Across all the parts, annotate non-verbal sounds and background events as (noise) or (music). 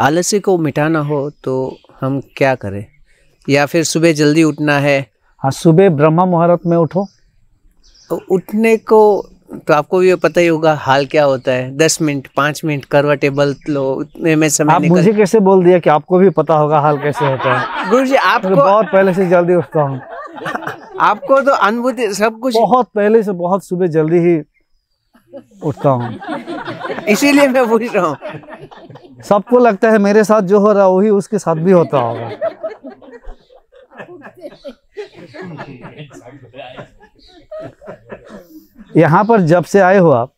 आलस्य को मिटाना हो तो हम क्या करें या फिर सुबह जल्दी उठना है हाँ सुबह ब्रह्मा मुहूर्त में उठो तो उठने को तो आपको भी पता ही होगा हाल क्या होता है दस मिनट पाँच मिनट करवटे बल लो उतने में समय आप निकल... मुझे कैसे बोल दिया कि आपको भी पता होगा हाल कैसे होता है गुरु जी आप तो बहुत पहले से जल्दी उठता हूँ आपको तो अनुभूत सब कुछ बहुत पहले से बहुत सुबह जल्दी ही उठता हूँ इसीलिए मैं पूछ रहा हूँ सबको लगता है मेरे साथ जो हो रहा वही उसके साथ भी होता होगा यहाँ पर जब से आए हो आप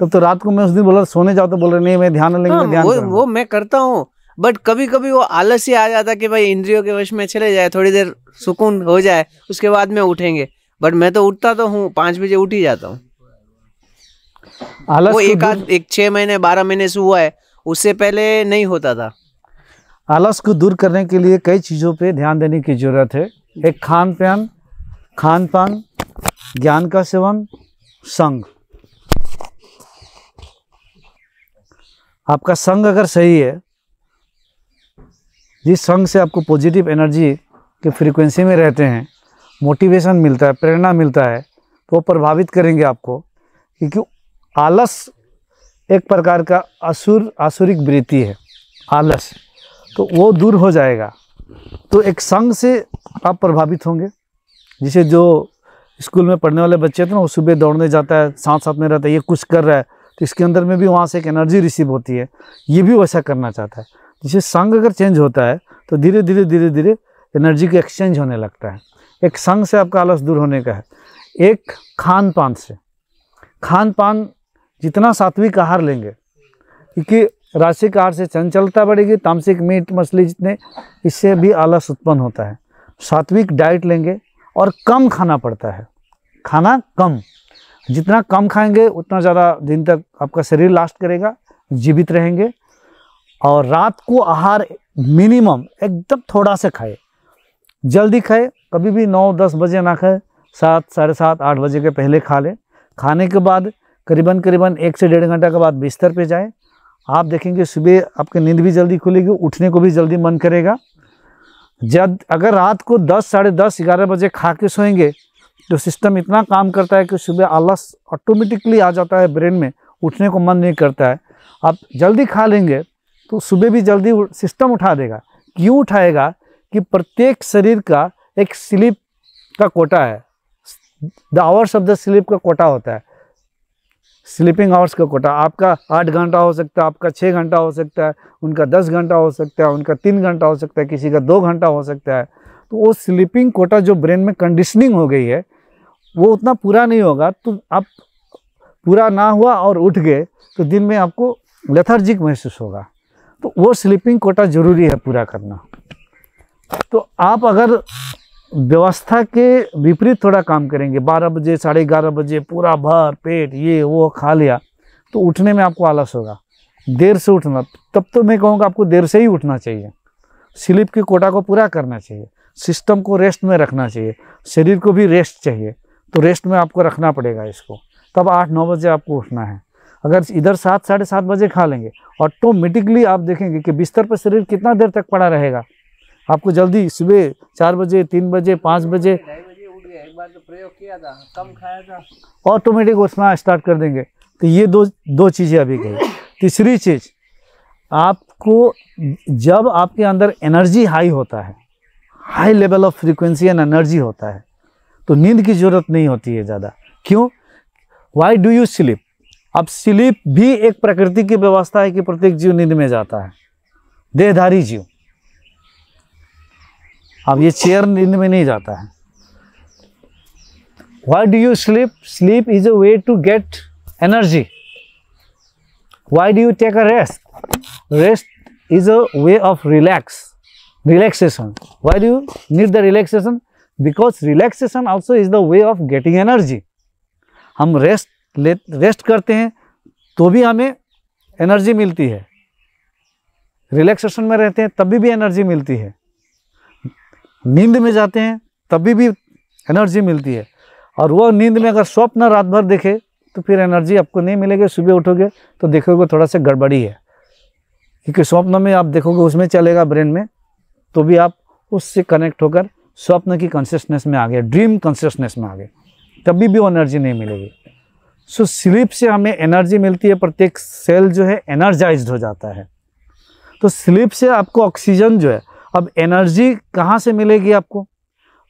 तब तो रात को मैं उस दिन बोला सोने जाओ तो बोल रहे नहीं मैं ध्यान लेंगे हाँ, ध्यान वो, वो मैं करता हूँ बट कभी कभी वो आलस ही आ जाता कि भाई इंद्रियों के वश में चले जाए थोड़ी देर सुकून हो जाए उसके बाद में उठेंगे बट मैं तो उठता तो हूँ पांच बजे उठ ही जाता हूँ आलस वो तो एक आध एक छः महीने बारह महीने से हुआ है उससे पहले नहीं होता था आलस को दूर करने के लिए कई चीज़ों पे ध्यान देने की ज़रूरत है एक खान पान खान पान ज्ञान का सेवन संग आपका संग अगर सही है जिस संग से आपको पॉजिटिव एनर्जी के फ्रीक्वेंसी में रहते हैं मोटिवेशन मिलता है प्रेरणा मिलता है तो प्रभावित करेंगे आपको क्योंकि आलस एक प्रकार का असुर आसुरिक वृत्ति है आलस तो वो दूर हो जाएगा तो एक संग से आप प्रभावित होंगे जिसे जो स्कूल में पढ़ने वाले बच्चे थे ना वो सुबह दौड़ने जाता है साथ साथ में रहता है ये कुछ कर रहा है तो इसके अंदर में भी वहाँ से एक एनर्जी रिसीव होती है ये भी वैसा करना चाहता है जिसे संग अगर चेंज होता है तो धीरे धीरे धीरे धीरे एनर्जी का एक्सचेंज होने लगता है एक संग से आपका आलस दूर होने का है एक खान पान से खान पान जितना सात्विक आहार लेंगे क्योंकि राशिक आहार से चंचलता बढ़ेगी तामसिक मीट मछली जितने इससे भी आलस उत्पन्न होता है सात्विक डाइट लेंगे और कम खाना पड़ता है खाना कम जितना कम खाएंगे उतना ज़्यादा दिन तक आपका शरीर लास्ट करेगा जीवित रहेंगे और रात को आहार मिनिमम एकदम थोड़ा सा खाए जल्दी खाए कभी भी नौ दस बजे ना खाए सात साढ़े सात आठ बजे के पहले खा लें खाने के बाद करीबन करीबन एक से डेढ़ घंटा के बाद बिस्तर पे जाएं आप देखेंगे सुबह आपकी नींद भी जल्दी खुलेगी उठने को भी जल्दी मन करेगा जब अगर रात को दस साढ़े दस ग्यारह बजे खा के सोएंगे तो सिस्टम इतना काम करता है कि सुबह आलस ऑटोमेटिकली आ जाता है ब्रेन में उठने को मन नहीं करता है आप जल्दी खा लेंगे तो सुबह भी जल्दी सिस्टम उठा देगा क्यों उठाएगा कि प्रत्येक शरीर का एक स्लीप का कोटा है the hours of the sleep का कोटा होता है स्लीपिंग आवर्स का कोटा आपका आठ घंटा हो सकता है आपका छः घंटा हो सकता है उनका दस घंटा हो सकता है उनका तीन घंटा हो सकता है किसी का दो घंटा हो सकता है तो वो स्लीपिंग कोटा जो ब्रेन में कंडीशनिंग हो गई है वो उतना पूरा नहीं होगा तो आप पूरा ना हुआ और उठ गए तो दिन में आपको लेथर्जिक महसूस होगा तो वो स्लीपिंग कोटा ज़रूरी है पूरा करना तो आप अगर व्यवस्था के विपरीत थोड़ा काम करेंगे बारह बजे साढ़े ग्यारह बजे पूरा भर पेट ये वो खा लिया तो उठने में आपको आलस होगा देर से उठना तब तो मैं कहूँगा आपको देर से ही उठना चाहिए स्लीप की कोटा को पूरा करना चाहिए सिस्टम को रेस्ट में रखना चाहिए शरीर को भी रेस्ट चाहिए तो रेस्ट में आपको रखना पड़ेगा इसको तब आठ नौ बजे आपको उठना है अगर इधर सात साढ़े सात बजे खा लेंगे ऑटोमेटिकली आप देखेंगे कि बिस्तर पर शरीर कितना देर तक पड़ा रहेगा आपको जल्दी सुबह चार बजे तीन बजे पाँच बजे ऑटोमेटिक उठना स्टार्ट कर देंगे तो ये दो दो चीज़ें अभी गई तीसरी चीज़ आपको जब आपके अंदर एनर्जी हाई होता है high level of frequency and energy होता है तो नींद की ज़रूरत नहीं होती है ज़्यादा क्यों वाई डू यू स्लिप अब स्लीप भी एक प्रकृति की व्यवस्था है कि प्रत्येक जीव नींद में जाता है देहधारी जीव अब ये चेयर नींद में नहीं जाता है why do you sleep sleep is a way to get energy why do you take a rest rest is a way of relax relaxation why do you need the relaxation because relaxation also is the way of getting energy हम rest ले rest करते हैं तो भी हमें energy मिलती है relaxation में रहते हैं तभी भी एनर्जी मिलती है नींद में जाते हैं तभी भी एनर्जी मिलती है और वह नींद में अगर स्वप्न रात भर देखे तो फिर एनर्जी आपको नहीं मिलेगी सुबह उठोगे तो देखोगे थोड़ा सा गड़बड़ी है क्योंकि स्वप्न में आप देखोगे उसमें चलेगा ब्रेन में तो भी आप उससे कनेक्ट होकर स्वप्न की कॉन्शियसनेस में आ गए ड्रीम कॉन्शियसनेस में आ गए तभी भी वो एनर्जी नहीं मिलेगी सो so, स्लीप से हमें एनर्जी मिलती है प्रत्येक सेल जो है एनर्जाइज हो जाता है तो स्लीप से आपको ऑक्सीजन जो है अब एनर्जी कहाँ से मिलेगी आपको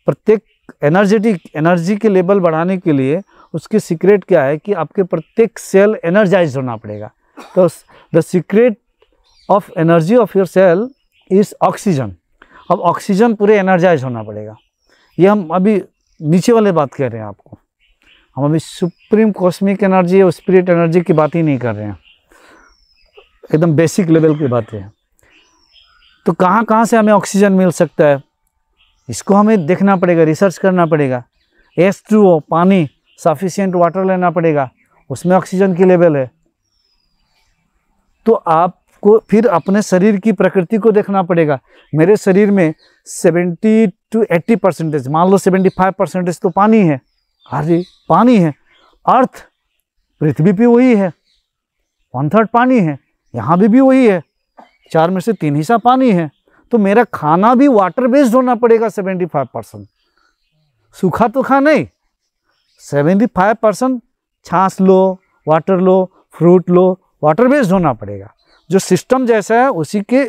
प्रत्येक एनर्जेटिक एनर्जी के लेवल बढ़ाने के लिए उसकी सीक्रेट क्या है कि आपके प्रत्येक सेल एनर्जाइज होना पड़ेगा तो the secret of energy of your cell is oxygen अब ऑक्सीजन पूरे एनर्जाइज होना पड़ेगा ये हम अभी नीचे वाले बात कर रहे हैं आपको हम अभी सुप्रीम कॉस्मिक एनर्जी और स्पिरिट एनर्जी की बात ही नहीं कर रहे हैं एकदम बेसिक लेवल की बातें हैं तो कहाँ कहाँ से हमें ऑक्सीजन मिल सकता है इसको हमें देखना पड़ेगा रिसर्च करना पड़ेगा एस टू पानी सफिशियंट वाटर लेना पड़ेगा उसमें ऑक्सीजन की लेवल है तो आपको फिर अपने शरीर की प्रकृति को देखना पड़ेगा मेरे शरीर में 70 टू 80 परसेंटेज मान लो 75 परसेंटेज तो पानी है अरे पानी है अर्थ पृथ्वी भी वही है वन थर्ड पानी है यहाँ भी भी वही है चार में से तीन हिस्सा पानी है तो मेरा खाना भी वाटर बेस्ड होना पड़ेगा सेवेंटी फाइव परसेंट सूखा तो खा नहीं सेवेंटी फाइव परसेंट छाछ लो वाटर लो फ्रूट लो वाटर बेस्ड होना पड़ेगा जो सिस्टम जैसा है उसी के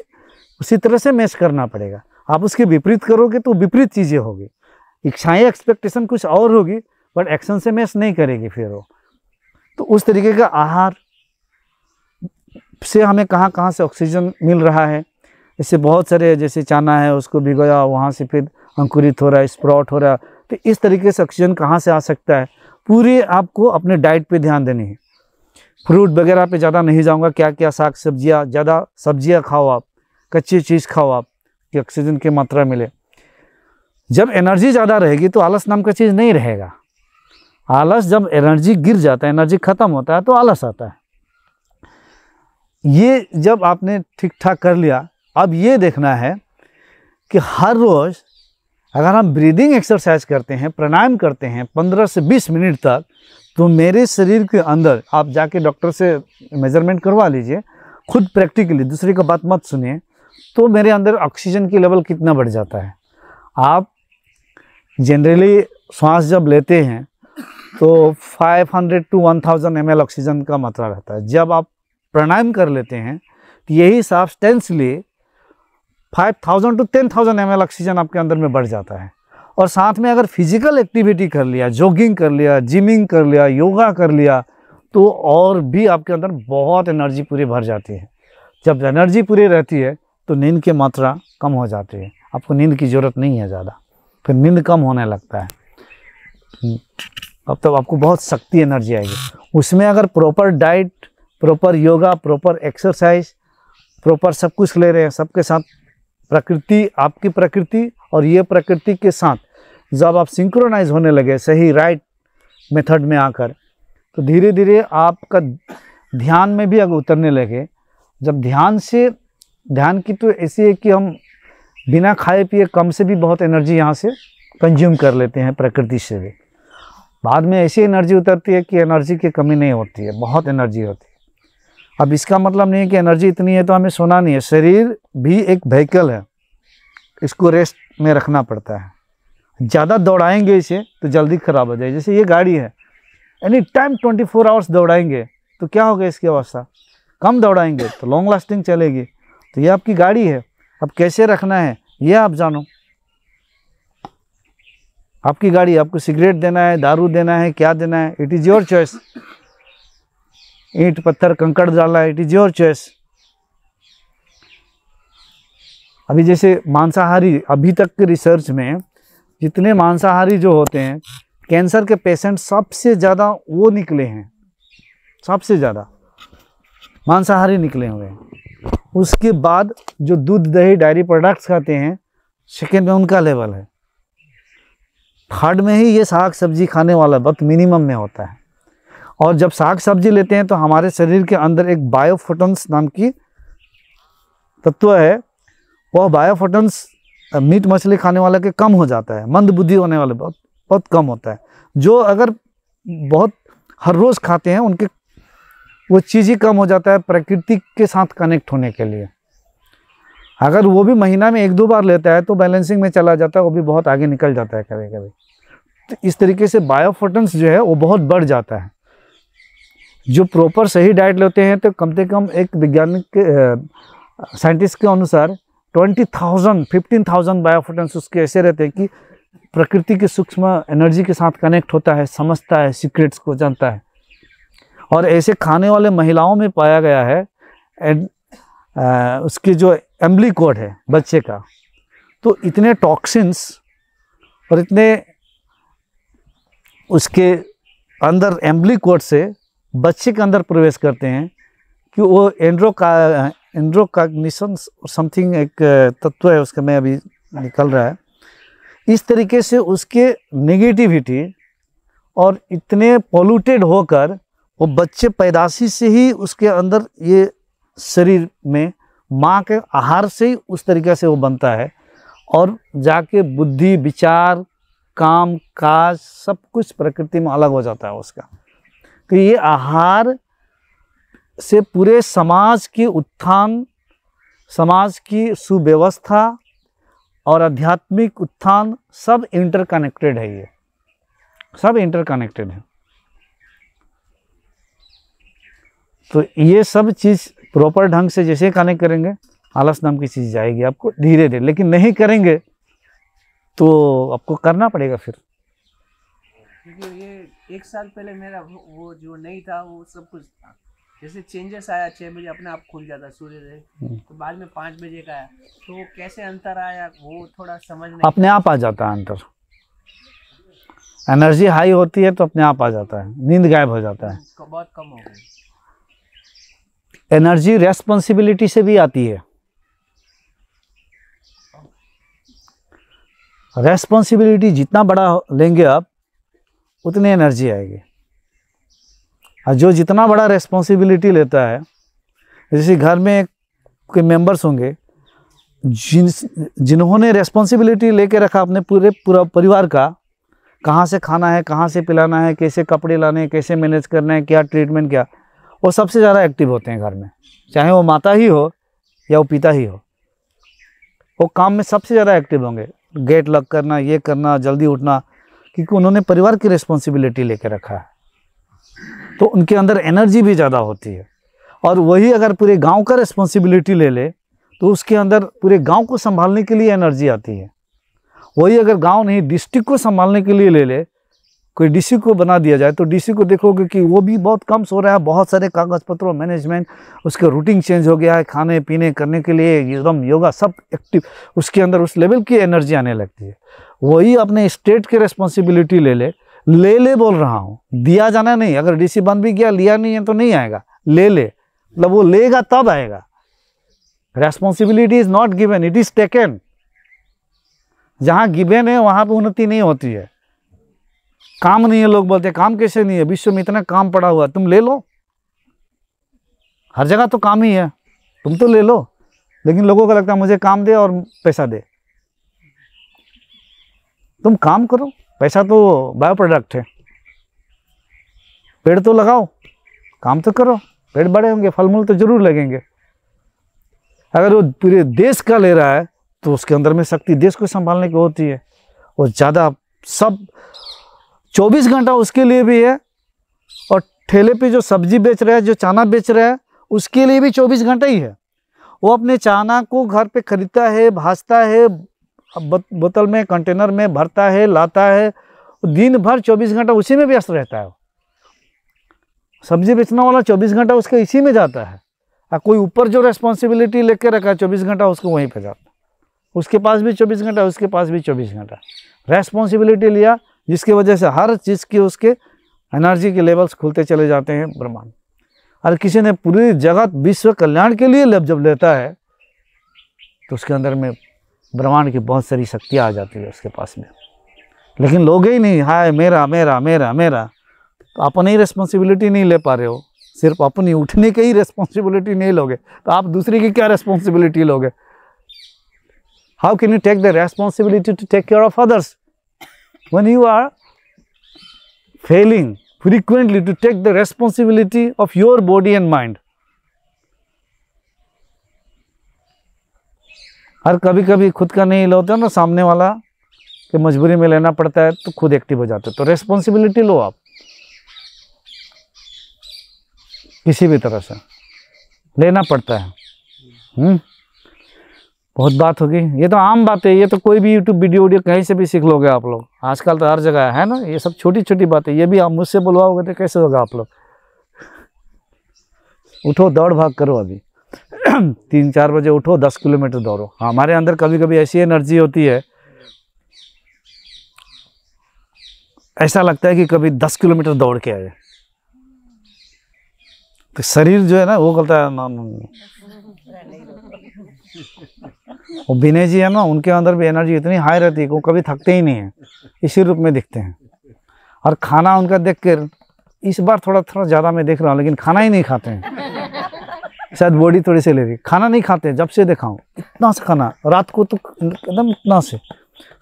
उसी तरह से मैच करना पड़ेगा आप उसके विपरीत करोगे तो विपरीत चीज़ें होगी इच्छाएँ एक्सपेक्टेशन कुछ और होगी बट एक्शन से मैच नहीं करेगी फिर वो तो उस तरीके का आहार से हमें कहाँ कहाँ से ऑक्सीजन मिल रहा है इससे बहुत सारे जैसे चाना है उसको भिगोया वहाँ से फिर अंकुरित हो रहा है स्प्राउट हो रहा है तो इस तरीके से ऑक्सीजन कहाँ से आ सकता है पूरी आपको अपने डाइट पे ध्यान देनी है फ्रूट वगैरह पे ज़्यादा नहीं जाऊँगा क्या क्या साग सब्जियाँ ज़्यादा सब्जियाँ खाओ आप कच्ची चीज़ खाओ आप कि ऑक्सीजन की मात्रा मिले जब एनर्जी ज़्यादा रहेगी तो आलस नाम का चीज़ नहीं रहेगा आलस जब एनर्जी गिर जाता है एनर्जी ख़त्म होता है तो आलस आता है ये जब आपने ठीक ठाक कर लिया अब ये देखना है कि हर रोज़ अगर हम ब्रीदिंग एक्सरसाइज करते हैं प्राणायाम करते हैं 15 से 20 मिनट तक तो मेरे शरीर के अंदर आप जाके डॉक्टर से मेजरमेंट करवा लीजिए खुद प्रैक्टिकली दूसरे का बात मत सुनिए तो मेरे अंदर ऑक्सीजन की लेवल कितना बढ़ जाता है आप जनरली सांस जब लेते हैं तो 500 टू वन एम ऑक्सीजन का मात्रा रहता है जब आप प्राणायाम कर लेते हैं तो यही सब्सटेंस लिए 5000 टू 10000 एम ऑक्सीजन आपके अंदर में बढ़ जाता है और साथ में अगर फिजिकल एक्टिविटी कर लिया जॉगिंग कर लिया जिमिंग कर लिया योगा कर लिया तो और भी आपके अंदर बहुत एनर्जी पूरी भर जाती है जब एनर्जी पूरी रहती है तो नींद की मात्रा कम हो जाती है आपको नींद की ज़रूरत नहीं है ज़्यादा फिर नींद कम होने लगता है अब तब तो आपको बहुत शक्ति एनर्जी आएगी उसमें अगर proper diet proper yoga proper exercise proper सब कुछ ले रहे हैं सबके साथ प्रकृति आपकी प्रकृति और ये प्रकृति के साथ जब आप सिंक्रोनाइज होने लगे सही राइट मेथड में आकर तो धीरे धीरे आपका ध्यान में भी अगर उतरने लगे जब ध्यान से ध्यान की तो ऐसी है कि हम बिना खाए पिए कम से भी बहुत एनर्जी यहाँ से कंज्यूम कर लेते हैं प्रकृति से भी बाद में ऐसी एनर्जी उतरती है कि एनर्जी की कमी नहीं होती है बहुत एनर्जी होती है अब इसका मतलब नहीं है कि एनर्जी इतनी है तो हमें सोना नहीं है शरीर भी एक व्हीकल है इसको रेस्ट में रखना पड़ता है ज़्यादा दौड़ाएंगे इसे तो जल्दी ख़राब हो जाएगी जैसे ये गाड़ी है any time twenty four hours दौड़ाएंगे तो क्या होगा इसकी अवस्था कम दौड़ाएंगे तो लॉन्ग लास्टिंग चलेगी तो ये आपकी गाड़ी है अब कैसे रखना है ये आप जानो आपकी गाड़ी आपको सिगरेट देना है दारू देना है क्या देना है इट इज़ योर चॉइस ईंट पत्थर कंकड़ डालना इट इज़ योर चॉइस अभी जैसे मांसाहारी अभी तक के रिसर्च में जितने मांसाहारी जो होते हैं कैंसर के पेशेंट सबसे ज़्यादा वो निकले हैं सबसे ज़्यादा मांसाहारी निकले हुए हैं उसके बाद जो दूध दही डायरी प्रोडक्ट्स खाते हैं सेकेंड में उनका लेवल है थर्ड में ही ये साग सब्जी खाने वाला वक्त मिनिमम में होता है और जब साग सब्जी लेते हैं तो हमारे शरीर के अंदर एक बायोफोटन्स नाम की तत्व है वह बायोफोटन्स मीट मछली खाने वाले के कम हो जाता है मंद बुद्धि होने वाले बहुत बहुत कम होता है जो अगर बहुत हर रोज़ खाते हैं उनके वो चीज़ ही कम हो जाता है प्रकृति के साथ कनेक्ट होने के लिए अगर वो भी महीना में एक दो बार लेता है तो बैलेंसिंग में चला जाता है वो भी बहुत आगे निकल जाता है कभी कभी तो इस तरीके से बायोफोटन्स जो है वो बहुत बढ़ जाता है जो प्रॉपर सही डाइट लेते हैं तो कम से कम एक वैज्ञानिक साइंटिस्ट के अनुसार twenty thousand fifteen thousand biophotons उसके ऐसे रहते हैं कि प्रकृति के सूक्ष्म एनर्जी के साथ कनेक्ट होता है समझता है सीक्रेट्स को जानता है और ऐसे खाने वाले महिलाओं में पाया गया है एंड उसके जो एम्बली कोड है बच्चे का तो इतने टॉक्सिन्स और इतने उसके अंदर एम्बली कोड से बच्चे के अंदर प्रवेश करते हैं कि वो एंड्रो का एंड्रो काग्निशन समथिंग एक तत्व है उसका मैं अभी निकल रहा है इस तरीके से उसके नेगेटिविटी और इतने पोल्यूटेड होकर वो बच्चे पैदाशी से ही उसके अंदर ये शरीर में माँ के आहार से ही उस तरीके से वो बनता है और जाके बुद्धि विचार काम काज सब कुछ प्रकृति में अलग हो जाता है उसका कि ये आहार से पूरे समाज की उत्थान समाज की सुव्यवस्था और आध्यात्मिक उत्थान सब इंटरकनेक्टेड है ये सब इंटरकनेक्टेड है तो ये सब चीज़ प्रॉपर ढंग से जैसे कनेक्ट करेंगे आलस नाम की चीज़ जाएगी आपको धीरे धीरे लेकिन नहीं करेंगे तो आपको करना पड़ेगा फिर क्योंकि ये एक साल पहले मेरा वो जो नहीं था वो सब कुछ था जैसे चेंजेस आया छः बजे अपने आप खुल जाता सूर्योदय हम्म। तो बाद में पाँच बजे का आया तो कैसे अंतर आया वो थोड़ा समझ नहीं अपने आप आ जाता है अंतर एनर्जी हाई होती है तो अपने आप आ जाता है नींद गायब हो जाता है बहुत कम हो गई एनर्जी रेस्पॉन्सिबिलिटी से भी आती है रेस्पॉन्सिबिलिटी जितना बड़ा लेंगे आप उतनी एनर्जी आएगी और जो जितना बड़ा रेस्पॉन्सिबिलिटी लेता है जैसे घर में के मेंबर्स होंगे जिन जिन्होंने रेस्पॉन्सिबिलिटी लेके रखा अपने पूरे पूरा परिवार का कहाँ से खाना है कहाँ से पिलाना है कैसे कपड़े लाने हैं कैसे मैनेज करना है क्या ट्रीटमेंट क्या वो सबसे ज़्यादा एक्टिव होते हैं घर में चाहे वो माता ही हो या वो पिता ही हो वो काम में सबसे ज़्यादा एक्टिव होंगे गेट लॉक करना ये करना जल्दी उठना क्योंकि उन्होंने परिवार की रिस्पॉन्सिबिलिटी लेके रखा है तो उनके अंदर एनर्जी भी ज़्यादा होती है और वही अगर पूरे गांव का रिस्पॉन्सिबिलिटी ले ले तो उसके अंदर पूरे गांव को संभालने के लिए एनर्जी आती है वही अगर गांव नहीं डिस्ट्रिक्ट को संभालने के लिए ले ले कोई डीसी को बना दिया जाए तो डीसी को देखोगे कि वो भी बहुत कम सो रहा है बहुत सारे कागज पत्रों मैनेजमेंट उसके रूटीन चेंज हो गया है खाने पीने करने के लिए एकदम योगा सब एक्टिव उसके अंदर उस लेवल की एनर्जी आने लगती है वही अपने स्टेट के रिस्पॉन्सिबिलिटी ले ले ले ले बोल रहा हूँ दिया जाना नहीं अगर डीसी बन भी गया लिया नहीं है तो नहीं आएगा ले ले मतलब वो लेगा तब आएगा responsibility is not given it is taken जहाँ गिवेन है वहाँ पर उन्नति नहीं होती है काम नहीं है लोग बोलते काम कैसे नहीं है विश्व में इतना काम पड़ा हुआ तुम ले लो हर जगह तो काम ही है तुम तो ले लो लेकिन लोगों को लगता है मुझे काम दे और पैसा दे तुम काम करो पैसा तो बायो प्रोडक्ट है पेड़ तो लगाओ काम तो करो पेड़ बड़े होंगे फल मूल तो जरूर लगेंगे अगर वो पूरे देश का ले रहा है तो उसके अंदर में शक्ति देश को संभालने की होती है और ज़्यादा सब चौबीस घंटा उसके लिए भी है और ठेले पे जो सब्जी बेच रहा है जो चाना बेच रहा है उसके लिए भी चौबीस घंटा ही है वो अपने चाना को घर पे खरीदता है भाजता है बोतल में कंटेनर में भरता है लाता है दिन भर चौबीस घंटा उसी में व्यस्त रहता है सब्जी बेचना वाला चौबीस घंटा उसके इसी में जाता है और कोई ऊपर जो रेस्पॉन्सिबिलिटी लेकर रखा है चौबीस घंटा उसको वहीं पर जाता उसके पास भी चौबीस घंटा उसके पास भी चौबीस घंटा रेस्पॉन्सिबिलिटी लिया जिसकी वजह से हर चीज़ की उसके एनर्जी के लेवल्स खुलते चले जाते हैं ब्रह्मांड और किसी ने पूरी जगत विश्व कल्याण के लिए जब लेता है तो उसके अंदर में ब्रह्मांड की बहुत सारी शक्तियाँ आ जाती है उसके पास में लेकिन लोग ही नहीं हाय मेरा मेरा मेरा मेरा तो अपन ही रिस्पॉन्सिबिलिटी नहीं ले पा रहे हो सिर्फ अपनी उठने की ही रिस्पॉन्सिबिलिटी नहीं लोगे तो आप दूसरे की क्या रिस्पॉन्सिबिलिटी लोगे how can you take the responsibility to take care of others when you are failing frequently to take the responsibility of your body and mind. और कभी कभी खुद का नहीं होता तो ना सामने वाला कि मजबूरी में लेना पड़ता है तो खुद एक्टिव हो जाते हो तो रेस्पॉन्सिबिलिटी लो आप किसी भी तरह से लेना पड़ता है हुँ? हम्म। बहुत बात होगी ये तो आम बात है ये तो कोई भी यूट्यूब वीडियो वीडियो कहीं से भी सीख लोगे आप लोग आजकल तो हर जगह है ना ये सब छोटी छोटी बातें ये भी आप मुझसे बुलवाओगे तो कैसे होगा आप लोग उठो दौड़ भाग करो अभी (clears throat) तीन चार बजे उठो दस किलोमीटर दौड़ो हाँ, हमारे अंदर कभी कभी ऐसी एनर्जी होती है ऐसा लगता है कि कभी दस किलोमीटर दौड़ के आए तो शरीर जो है ना वो कहता है और विनय जी है ना उनके अंदर भी एनर्जी इतनी हाई रहती है कि वो कभी थकते ही नहीं है इसी रूप में दिखते हैं और खाना उनका देख कर इस बार थोड़ा थोड़ा ज़्यादा मैं देख रहा हूँ लेकिन खाना ही नहीं खाते हैं शायद बॉडी थोड़ी सी ले रही खाना नहीं खाते जब से देखा हूँ इतना से खाना रात को तो एकदम इतना से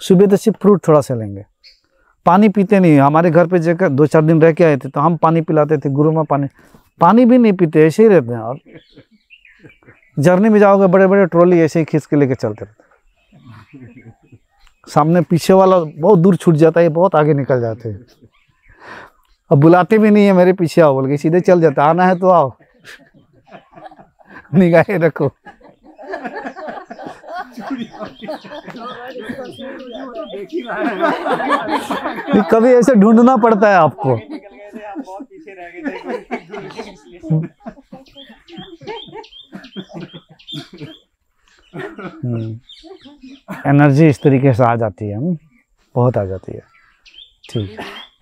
सुबह तो सिर्फ फ्रूट थोड़ा सा लेंगे पानी पीते नहीं हमारे घर पे जगह दो चार दिन रह के आए थे तो हम पानी पिलाते थे गुरु में पानी पानी भी नहीं पीते ऐसे ही रहते हैं और जर्नी में जाओगे बड़े बड़े ट्रॉली ऐसे ही खींच के लेके चलते रहते सामने पीछे वाला बहुत दूर छूट जाता है बहुत आगे निकल जाते हैं अब बुलाते भी नहीं है मेरे पीछे आओ बोल के सीधे चल जाते आना है तो आओ निगाहें रखो कभी ऐसे ढूंढना पड़ता है आपको हम्म। एनर्जी इस तरीके से आ जाती है बहुत आ जाती है ठीक है